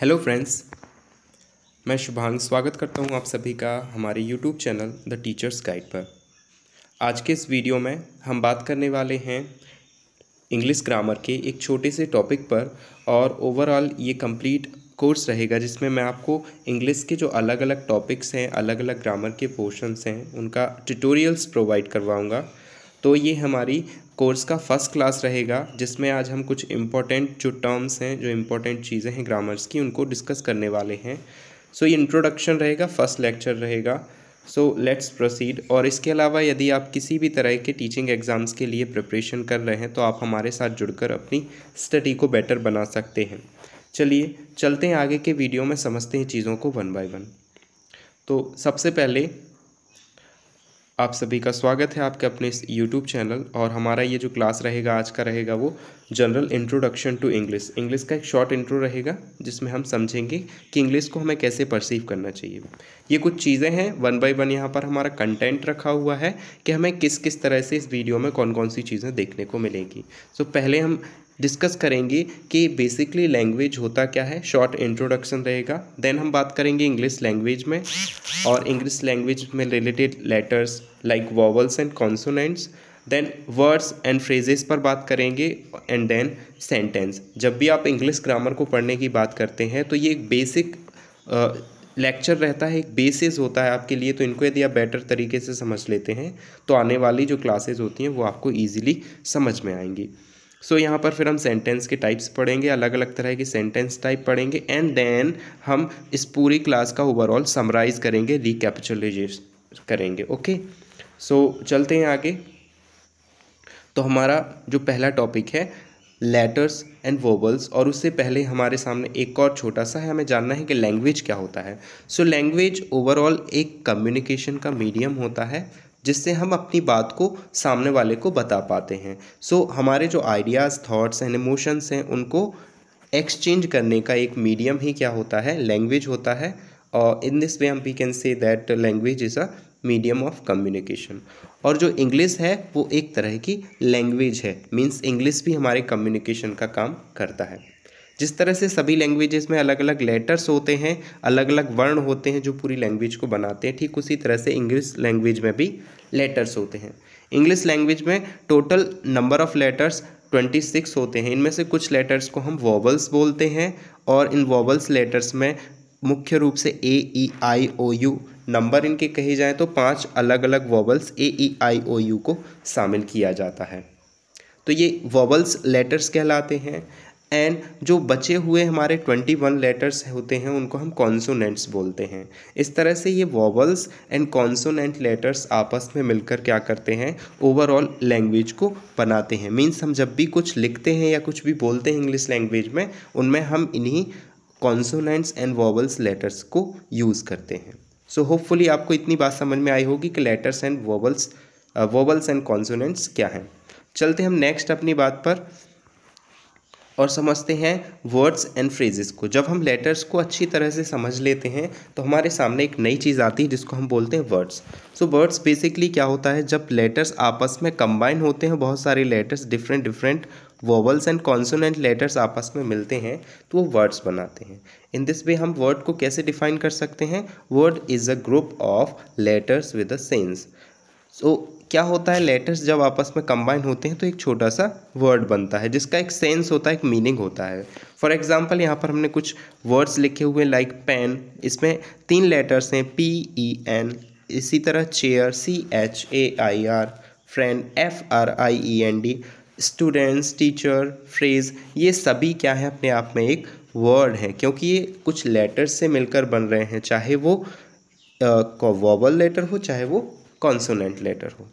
Hello friends मैं शुभांग स्वागत करता हूं आप सभी का हमारे YouTube channel the teachers guide पर आज के इस वीडियो में हम बात करने वाले हैं इंग्लिश ग्रामर के एक छोटे से टॉपिक पर और ओवरऑल ये कंप्लीट कोर्स रहेगा जिसमें मैं आपको इंग्लिश के जो अलग अलग टॉपिक्स हैं अलग अलग ग्रामर के पोर्शंस हैं उनका ट्यूटोरियल्स प्रोवाइड करवाऊँगा तो ये हमारी कोर्स का फर्स्ट क्लास रहेगा जिसमें आज हम कुछ इम्पॉर्टेंट जो टर्म्स हैं जो इम्पॉर्टेंट चीज़ें हैं ग्रामर्स की उनको डिस्कस करने वाले हैं सो so, ये इंट्रोडक्शन रहेगा फर्स्ट लेक्चर रहेगा सो लेट्स प्रोसीड और इसके अलावा यदि आप किसी भी तरह के टीचिंग एग्ज़ाम्स के लिए प्रिपरेशन कर रहे हैं तो आप हमारे साथ जुड़कर अपनी स्टडी को बेटर बना सकते हैं चलिए चलते हैं आगे के वीडियो में समझते हैं चीज़ों को वन बाय वन तो सबसे पहले आप सभी का स्वागत है आपके अपने इस यूट्यूब चैनल और हमारा ये जो क्लास रहेगा आज का रहेगा वो general introduction to English English का एक शॉर्ट इंट्रो रहेगा जिसमें हम समझेंगे कि इंग्लिश को हमें कैसे परसीव करना चाहिए ये कुछ चीज़ें हैं वन बाय वन यहाँ पर हमारा कंटेंट रखा हुआ है कि हमें किस किस तरह से इस वीडियो में कौन कौन सी चीज़ें देखने को मिलेंगी सो पहले हम डिस्कस करेंगे कि बेसिकली लैंग्वेज होता क्या है शॉर्ट इंट्रोडक्शन रहेगा देन हम बात करेंगे इंग्लिश लैंग्वेज में और इंग्लिश लैंग्वेज में related letters like vowels and consonants then words and phrases पर बात करेंगे एंड देन सेंटेंस जब भी आप इंग्लिश ग्रामर को पढ़ने की बात करते हैं तो ये एक बेसिक लेक्चर रहता है एक बेसिस होता है आपके लिए तो इनको यदि आप बेटर तरीके से समझ लेते हैं तो आने वाली जो क्लासेस होती हैं वो आपको ईजिली समझ में आएंगी सो so, यहाँ पर फिर हम सेंटेंस के टाइप्स पढ़ेंगे अलग अलग तरह के सेंटेंस टाइप पढ़ेंगे एंड देन हम इस पूरी क्लास का ओवरऑल समराइज़ करेंगे रिकेपिचुलाइजेशन करेंगे ओके सो so, चलते हैं आगे तो हमारा जो पहला टॉपिक है लेटर्स एंड वर्बल्स और उससे पहले हमारे सामने एक और छोटा सा है हमें जानना है कि लैंग्वेज क्या होता है सो लैंग्वेज ओवरऑल एक कम्युनिकेशन का मीडियम होता है जिससे हम अपनी बात को सामने वाले को बता पाते हैं सो so, हमारे जो आइडियाज़ थाट्स एंड इमोशंस हैं उनको एक्सचेंज करने का एक मीडियम ही क्या होता है लैंग्वेज होता है और इन दिस वे हम we can say that language is a medium of communication और जो इंग्लिश है वो एक तरह की लैंग्वेज है मीन्स इंग्लिश भी हमारे कम्युनिकेशन का काम करता है जिस तरह से सभी लैंग्वेजेस में अलग अलग लेटर्स होते हैं अलग अलग वर्ण होते हैं जो पूरी लैंग्वेज को बनाते हैं ठीक उसी तरह से इंग्लिश लैंग्वेज में भी लेटर्स होते हैं इंग्लिश लैंग्वेज में total number of letters twenty six होते हैं इनमें से कुछ लेटर्स को हम वॉबल्स बोलते हैं और इन वॉबल्स लेटर्स में मुख्य रूप से ए ई आई ओ यू नंबर इनके कहे जाएँ तो पांच अलग अलग वॉबल्स ए ई आई ओ यू को शामिल किया जाता है तो ये वॉबल्स लेटर्स कहलाते हैं एंड जो बचे हुए हमारे ट्वेंटी वन लेटर्स होते हैं उनको हम कॉन्सोनेंट्स बोलते हैं इस तरह से ये वॉवल्स एंड कॉन्सोनेंट लेटर्स आपस में मिलकर क्या करते हैं ओवरऑल लैंग्वेज को बनाते हैं मीन्स हम जब भी कुछ लिखते हैं या कुछ भी बोलते हैं इंग्लिश लैंग्वेज में उनमें हम इन्हीं कॉन्सोनेंट्स एंड वॉवल्स लेटर्स को यूज़ करते हैं सो so, होपफुली आपको इतनी बात समझ में आई होगी कि letters and vowels vowels and consonants क्या हैं चलते हम नेक्स्ट अपनी बात पर और समझते हैं वर्ड्स एंड फ्रेजेस को जब हम लेटर्स को अच्छी तरह से समझ लेते हैं तो हमारे सामने एक नई चीज़ आती है जिसको हम बोलते हैं वर्ड्स सो वर्ड्स बेसिकली क्या होता है जब लेटर्स आपस में कंबाइन होते हैं बहुत सारे letters different different vowels and consonant letters आपस में मिलते हैं तो वो वर्ड्स बनाते हैं इन दिस वे हम वर्ड को कैसे डिफाइन कर सकते हैं word is a group of letters with a sense so क्या होता है लेटर्स जब आपस में कंबाइन होते हैं तो एक छोटा सा वर्ड बनता है जिसका एक सेंस होता है एक मीनिंग होता है फॉर एग्जाम्पल यहाँ पर हमने कुछ वर्ड्स लिखे हुए लाइक पेन इसमें तीन लेटर्स हैं पी ई एन इसी तरह chair C H A I R friend F R I E N D students teacher phrase ये सभी क्या है अपने आप में एक वर्ड है क्योंकि ये कुछ लेटर्स से मिलकर बन रहे हैं चाहे वो वॉबल लेटर हो चाहे वो कॉन्सोनेंट लेटर हो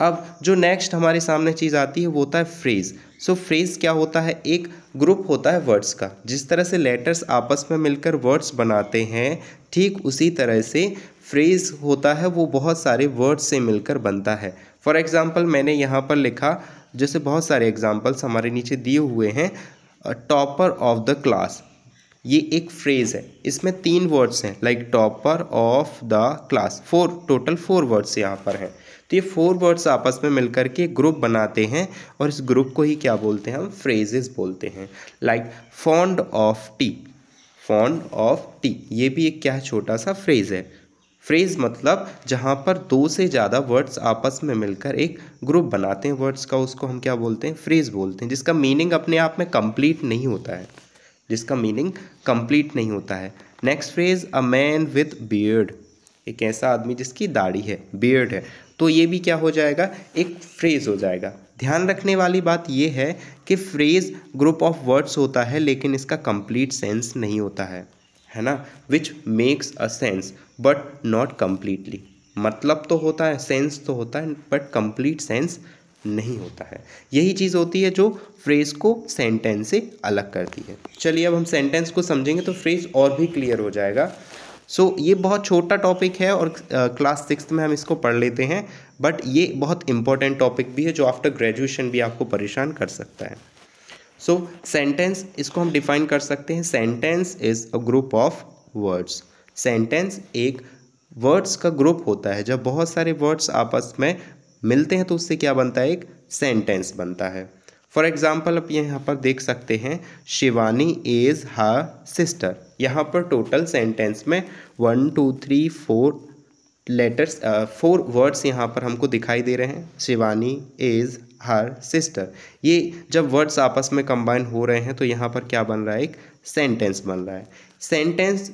अब जो नेक्स्ट हमारे सामने चीज़ आती है वो होता है फ्रेज़ सो so, फ्रेज़ क्या होता है एक ग्रुप होता है वर्ड्स का जिस तरह से लेटर्स आपस में मिलकर वर्ड्स बनाते हैं ठीक उसी तरह से फ्रेज़ होता है वो बहुत सारे वर्ड्स से मिलकर बनता है फॉर एग्ज़ाम्पल मैंने यहाँ पर लिखा जैसे बहुत सारे एग्ज़ाम्पल्स हमारे नीचे दिए हुए हैं टॉपर ऑफ द क्लास ये एक फ्रेज़ है इसमें तीन वर्ड्स हैं like topper of the class four total four words यहाँ पर हैं तो ये फोर वर्ड्स आपस में मिलकर के ग्रुप बनाते हैं और इस ग्रुप को ही क्या बोलते हैं हम फ्रेजेस बोलते हैं like fond of tea fond of tea ये भी एक क्या छोटा सा फ्रेज़ है फ्रेज मतलब जहाँ पर दो से ज़्यादा वर्ड्स आपस में मिलकर एक ग्रुप बनाते हैं वर्ड्स का उसको हम क्या बोलते हैं फ्रेज बोलते हैं जिसका मीनिंग अपने आप में कंप्लीट नहीं होता है जिसका मीनिंग कंप्लीट नहीं होता है next phrase a man with beard एक ऐसा आदमी जिसकी दाढ़ी है बियर्ड है तो ये भी क्या हो जाएगा एक फ्रेज़ हो जाएगा ध्यान रखने वाली बात यह है कि फ्रेज़ ग्रुप ऑफ वर्ड्स होता है लेकिन इसका कंप्लीट सेंस नहीं होता है है ना which makes a sense but not completely मतलब तो होता है सेंस तो होता है बट कंप्लीट सेंस नहीं होता है यही चीज़ होती है जो फ्रेज़ को सेंटेंस से अलग करती है चलिए अब हम सेंटेंस को समझेंगे तो फ्रेज़ और भी क्लियर हो जाएगा सो so, ये बहुत छोटा टॉपिक है और क्लास सिक्स में हम इसको पढ़ लेते हैं बट ये बहुत इंपॉर्टेंट टॉपिक भी है जो आफ्टर ग्रेजुएशन भी आपको परेशान कर सकता है सो so, सेंटेंस इसको हम डिफाइन कर सकते हैं sentence is a group of words sentence एक वर्ड्स का ग्रुप होता है जब बहुत सारे वर्ड्स आपस में मिलते हैं तो उससे क्या बनता है एक सेंटेंस बनता है फॉर एग्ज़ाम्पल आप यहाँ पर देख सकते हैं शिवानी इज़ हर सिस्टर यहाँ पर टोटल सेंटेंस में one two three four letters four words यहाँ पर हमको दिखाई दे रहे हैं शिवानी इज़ हर सिस्टर ये जब वर्ड्स आपस में कंबाइन हो रहे हैं तो यहाँ पर क्या बन रहा है एक सेंटेंस बन रहा है सेंटेंस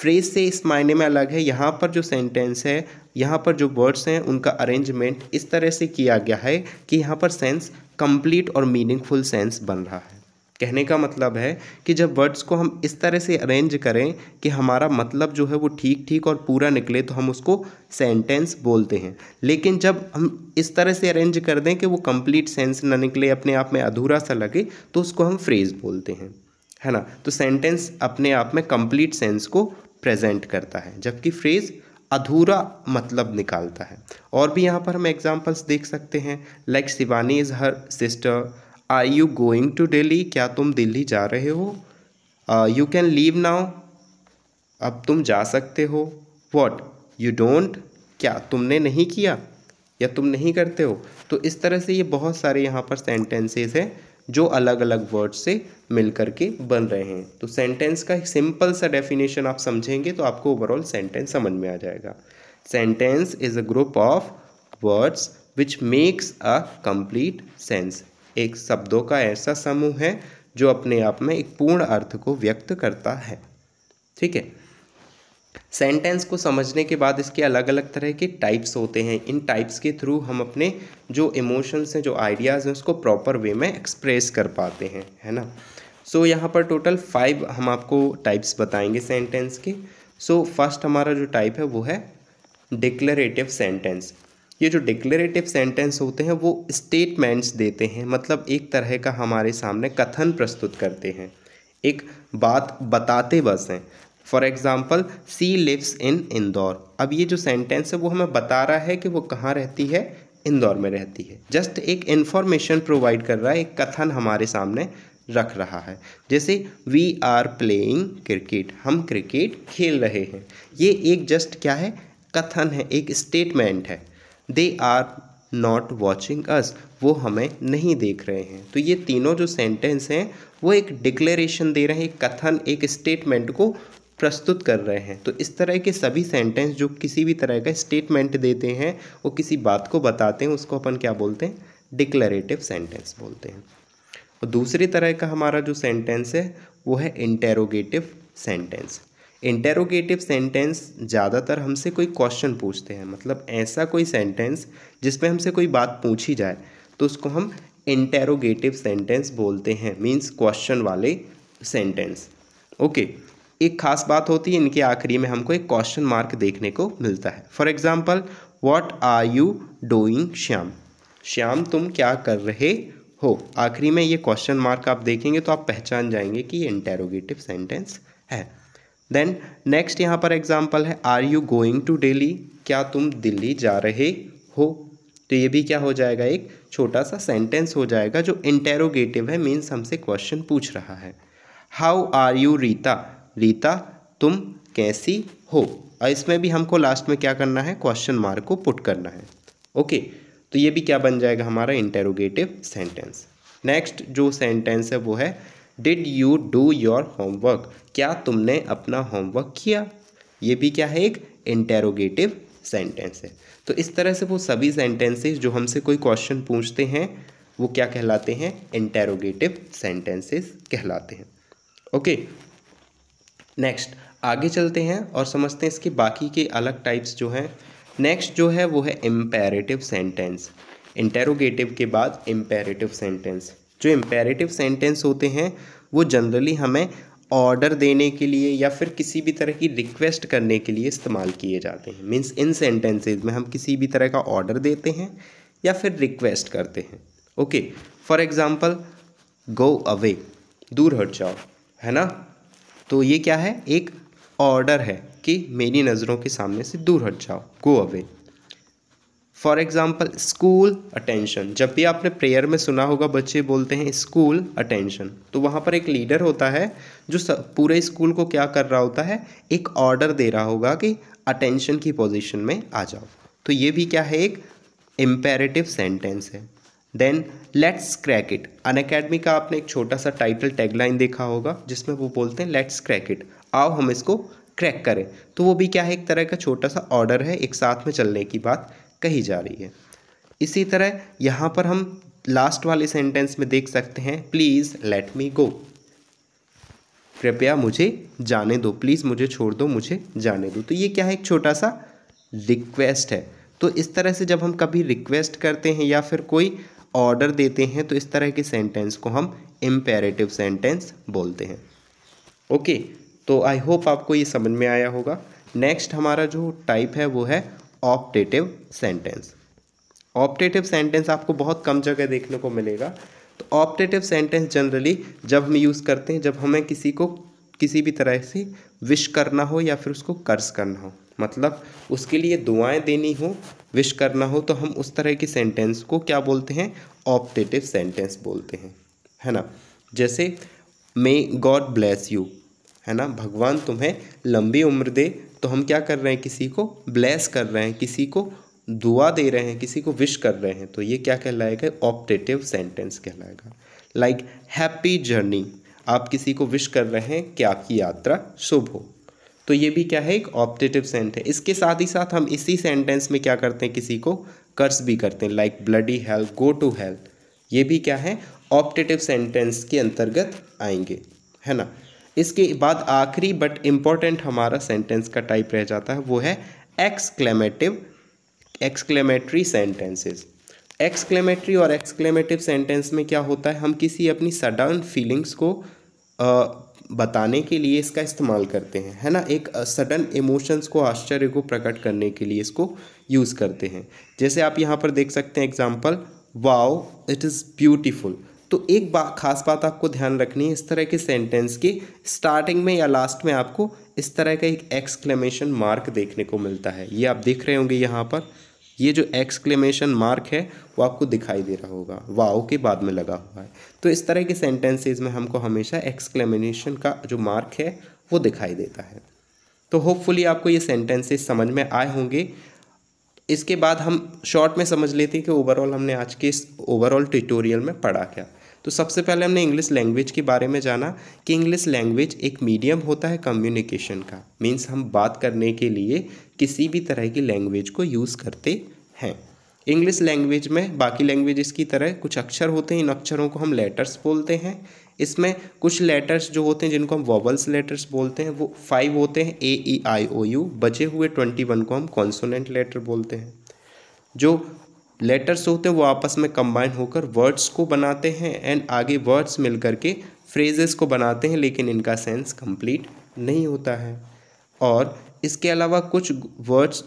फ्रेज से इस मायने में अलग है यहाँ पर जो सेंटेंस है यहाँ पर जो वर्ड्स हैं उनका अरेंजमेंट इस तरह से किया गया है कि यहाँ पर सेंस कंप्लीट और मीनिंगफुल सेंस बन रहा है कहने का मतलब है कि जब वर्ड्स को हम इस तरह से अरेंज करें कि हमारा मतलब जो है वो ठीक ठीक और पूरा निकले तो हम उसको सेंटेंस बोलते हैं लेकिन जब हम इस तरह से अरेंज कर दें कि वो कंप्लीट सेंस ना निकले अपने आप में अधूरा सा लगे तो उसको हम फ्रेज़ बोलते हैं है ना तो सेंटेंस अपने आप में कंप्लीट सेंस को प्रेजेंट करता है जबकि फ्रेज़ अधूरा मतलब निकालता है और भी यहाँ पर हम एग्जाम्पल्स देख सकते हैं like Shivani is her sister are you going to Delhi क्या तुम दिल्ली जा रहे हो यू कैन लीव नाउ अब तुम जा सकते हो वॉट यू डोंट क्या तुमने नहीं किया या तुम नहीं करते हो तो इस तरह से ये बहुत सारे यहाँ पर सेंटेंसेस हैं जो अलग अलग वर्ड से मिल करके बन रहे हैं तो सेंटेंस का एक सिंपल सा डेफिनेशन आप समझेंगे तो आपको ओवरऑल सेंटेंस समझ में आ जाएगा sentence is a group of words which makes a complete sense एक शब्दों का ऐसा समूह है जो अपने आप में एक पूर्ण अर्थ को व्यक्त करता है ठीक है सेंटेंस को समझने के बाद इसके अलग अलग तरह के टाइप्स होते हैं इन टाइप्स के थ्रू हम अपने जो इमोशंस हैं जो आइडियाज़ हैं उसको प्रॉपर वे में एक्सप्रेस कर पाते हैं है ना सो so, यहाँ पर टोटल फाइव हम आपको टाइप्स बताएंगे सेंटेंस के सो so, फर्स्ट हमारा जो टाइप है वो है डिक्लेरेटिव सेंटेंस ये जो डिक्लेरेटिव सेंटेंस होते हैं वो स्टेटमेंट्स देते हैं मतलब एक तरह का हमारे सामने कथन प्रस्तुत करते हैं एक बात बताते बस हैं for example she lives in Indore अब ये जो सेंटेंस है वो हमें बता रहा है कि वो कहाँ रहती है इंदौर में रहती है जस्ट एक इन्फॉर्मेशन प्रोवाइड कर रहा है एक कथन हमारे सामने रख रहा है जैसे वी आर प्लेइंग क्रिकेट हम क्रिकेट खेल रहे हैं ये एक जस्ट क्या है कथन है एक स्टेटमेंट है they are not watching us वो हमें नहीं देख रहे हैं तो ये तीनों जो सेंटेंस हैं वो एक डिक्लेरेशन दे रहे हैं एक कथन एक स्टेटमेंट को प्रस्तुत कर रहे हैं तो इस तरह के सभी सेंटेंस जो किसी भी तरह का स्टेटमेंट देते हैं वो किसी बात को बताते हैं उसको अपन क्या बोलते हैं डिक्लेरेटिव सेंटेंस बोलते हैं और दूसरी तरह का हमारा जो सेंटेंस है वो है इंटेरोगेटिव सेंटेंस इंटेरोगेटिव सेंटेंस ज़्यादातर हमसे कोई क्वेश्चन पूछते हैं मतलब ऐसा कोई सेंटेंस जिसमें हमसे कोई बात पूछी जाए तो उसको हम इंटेरोगेटिव सेंटेंस बोलते हैं मीन्स क्वेश्चन वाले सेंटेंस ओके okay. एक खास बात होती है इनके आखिरी में हमको एक क्वेश्चन मार्क देखने को मिलता है for example what are you doing Shyam Shyam तुम क्या कर रहे हो आखिरी में ये क्वेश्चन मार्क आप देखेंगे तो आप पहचान जाएंगे कि ये इंटेरोगेटिव सेंटेंस है देन नेक्स्ट यहाँ पर एग्जाम्पल है are you going to Delhi क्या तुम दिल्ली जा रहे हो तो ये भी क्या हो जाएगा एक छोटा सा सेंटेंस हो जाएगा जो इंटेरोगेटिव है मीन्स हमसे क्वेश्चन पूछ रहा है how are you Rita Rita तुम कैसी हो और इसमें भी हमको लास्ट में क्या करना है क्वेश्चन मार्क को पुट करना है ओके तो ये भी क्या बन जाएगा हमारा इंटेरोगेटिव सेंटेंस नेक्स्ट जो सेंटेंस है वो है did you do your homework क्या तुमने अपना होमवर्क किया ये भी क्या है एक इंटेरोगेटिव सेंटेंस है तो इस तरह से वो सभी सेंटेंसेस जो हमसे कोई क्वेश्चन पूछते हैं वो क्या कहलाते हैं इंटेरोगेटिव सेंटेंसेस कहलाते हैं ओके okay. नेक्स्ट आगे चलते हैं और समझते हैं इसके बाकी के अलग टाइप्स जो हैं नेक्स्ट जो है वो है इम्पेरेटिव सेंटेंस इंटेरोगेटिव के बाद इम्पेरेटिव सेंटेंस जो इम्पेरेटिव सेंटेंस होते हैं वो जनरली हमें ऑर्डर देने के लिए या फिर किसी भी तरह की रिक्वेस्ट करने के लिए इस्तेमाल किए जाते हैं मीन्स इन सेंटेंसेज में हम किसी भी तरह का ऑर्डर देते हैं या फिर रिक्वेस्ट करते हैं okay for example go away दूर हट जाओ है ना तो ये क्या है एक ऑर्डर है कि मेरी नज़रों के सामने से दूर हट जाओ go away for example school attention जब भी आपने प्रेयर में सुना होगा बच्चे बोलते हैं स्कूल अटेंशन तो वहाँ पर एक लीडर होता है जो सब पूरे स्कूल को क्या कर रहा होता है एक ऑर्डर दे रहा होगा कि अटेंशन की पोजिशन में आ जाओ तो ये भी क्या है एक इम्पेरेटिव सेंटेंस है then let's crack it Unacademy का आपने एक छोटा सा टाइटल टैगलाइन देखा होगा जिसमें वो बोलते हैं लेट्स क्रैक इट आओ हम इसको क्रैक करें तो वो भी क्या है एक तरह का छोटा सा ऑर्डर है एक साथ में चलने की बात कही जा रही है इसी तरह यहाँ पर हम लास्ट वाले सेंटेंस में देख सकते हैं प्लीज़ लेट मी गो कृपया मुझे जाने दो प्लीज़ मुझे छोड़ दो मुझे जाने दो तो ये क्या है एक छोटा सा रिक्वेस्ट है तो इस तरह से जब हम कभी रिक्वेस्ट करते हैं या फिर कोई ऑर्डर देते हैं तो इस तरह के सेंटेंस को हम इम्पेरेटिव सेंटेंस बोलते हैं ओके तो आई होप आपको ये समझ में आया होगा नेक्स्ट हमारा जो टाइप है वो है ऑप्टेटिव सेंटेंस ऑप्टेटिव सेंटेंस आपको बहुत कम जगह देखने को मिलेगा तो ऑप्टेटिव सेंटेंस जनरली जब हम यूज़ करते हैं जब हमें किसी को किसी भी तरह से विश करना हो या फिर उसको कर्ज करना हो मतलब उसके लिए दुआएं देनी हो विश करना हो तो हम उस तरह की सेंटेंस को क्या बोलते हैं ऑप्टेटिव सेंटेंस बोलते हैं है ना जैसे मे गॉड ब्लेस यू है ना भगवान तुम्हें लंबी उम्र दे तो हम क्या कर रहे हैं किसी को ब्लेस कर रहे हैं किसी को दुआ दे रहे हैं किसी को विश कर रहे हैं तो ये क्या कहलाएगा ऑप्टेटिव सेंटेंस कहलाएगा लाइक हैप्पी जर्नी आप किसी को विश कर रहे हैं कि आपकी यात्रा शुभ हो तो ये भी क्या है एक ऑप्टेटिव सेंट है इसके साथ ही साथ हम इसी सेंटेंस में क्या करते हैं किसी को कर्स भी करते हैं like bloody hell go to hell ये भी क्या है ऑप्टेटिव सेंटेंस के अंतर्गत आएंगे है ना इसके बाद आखिरी बट इम्पॉर्टेंट हमारा सेंटेंस का टाइप रह जाता है वो है एक्सक्लेमेटिव एक्सक्लेमेटरी सेंटेंसेस एक्सक्लेमेटरी और एक्सक्लेमेटिव सेंटेंस में क्या होता है हम किसी अपनी सडन फीलिंग्स को बताने के लिए इसका इस्तेमाल करते हैं है ना एक सडन इमोशंस को आश्चर्य को प्रकट करने के लिए इसको यूज़ करते हैं जैसे आप यहाँ पर देख सकते हैं example wow it is beautiful तो एक बा खास बात आपको ध्यान रखनी है इस तरह के सेंटेंस के स्टार्टिंग में या लास्ट में आपको इस तरह का एक एक्सक्लेमेशन मार्क देखने को मिलता है ये आप देख रहे होंगे यहाँ पर ये जो एक्सक्लेमेशन मार्क है वो आपको दिखाई दे रहा होगा वाओ के बाद में लगा हुआ है तो इस तरह के सेंटेंसेज में हमको हमेशा एक्सक्लेमेशन का जो मार्क है वो दिखाई देता है तो होपफुली आपको ये सेंटेंसेज समझ में आए होंगे इसके बाद हम शॉर्ट में समझ लेते हैं कि ओवरऑल हमने आज के इस ओवरऑल ट्यूटोरियल में पढ़ा क्या तो सबसे पहले हमने इंग्लिश लैंग्वेज के बारे में जाना कि इंग्लिश लैंग्वेज एक मीडियम होता है कम्युनिकेशन का मीन्स हम बात करने के लिए किसी भी तरह की लैंग्वेज को यूज़ करते हैं इंग्लिश लैंग्वेज में बाकी लैंग्वेजेस की तरह कुछ अक्षर होते हैं इन अक्षरों को हम लेटर्स बोलते हैं इसमें कुछ लेटर्स जो होते हैं जिनको हम वॉबल्स लेटर्स बोलते हैं वो फाइव होते हैं ए ई आई ओ यू बचे हुए ट्वेंटी वन को हम कॉन्सोनेंट लेटर बोलते हैं जो लेटर्स होते हैं वो आपस में कंबाइन होकर वर्ड्स को बनाते हैं एंड आगे वर्ड्स मिल के फ्रेजेस को बनाते हैं लेकिन इनका सेंस कंप्लीट नहीं होता है और इसके अलावा कुछ वर्ड्स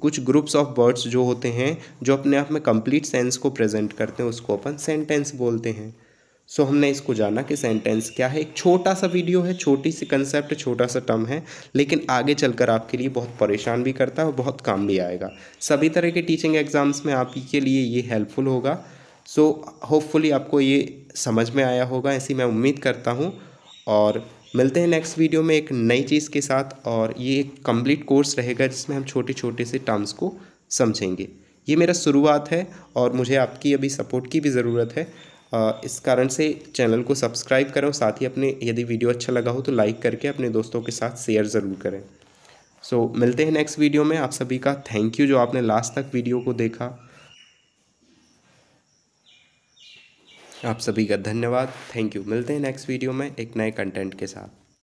कुछ ग्रुप्स ऑफ वर्ड्स जो होते हैं जो अपने आप में कंप्लीट सेंस को प्रेजेंट करते हैं उसको अपन सेंटेंस बोलते हैं सो so, हमने इसको जाना कि सेंटेंस क्या है एक छोटा सा वीडियो है छोटी सी कंसेप्ट छोटा सा टर्म है लेकिन आगे चलकर आपके लिए बहुत परेशान भी करता है और बहुत काम भी आएगा सभी तरह के टीचिंग एग्ज़ाम्स में आप के लिए ये हेल्पफुल होगा सो so, होपफुली आपको ये समझ में आया होगा ऐसी मैं उम्मीद करता हूँ और मिलते हैं नेक्स्ट वीडियो में एक नई चीज़ के साथ और ये एक कम्प्लीट कोर्स रहेगा जिसमें हम छोटे छोटे से टर्म्स को समझेंगे ये मेरा शुरुआत है और मुझे आपकी अभी सपोर्ट की भी ज़रूरत है इस कारण से चैनल को सब्सक्राइब करें और साथ ही अपने यदि वीडियो अच्छा लगा हो तो लाइक करके अपने दोस्तों के साथ शेयर ज़रूर करें सो so, मिलते हैं नेक्स्ट वीडियो में आप सभी का थैंक यू जो आपने लास्ट तक वीडियो को देखा आप सभी का धन्यवाद थैंक यू मिलते हैं नेक्स्ट वीडियो में एक नए कंटेंट के साथ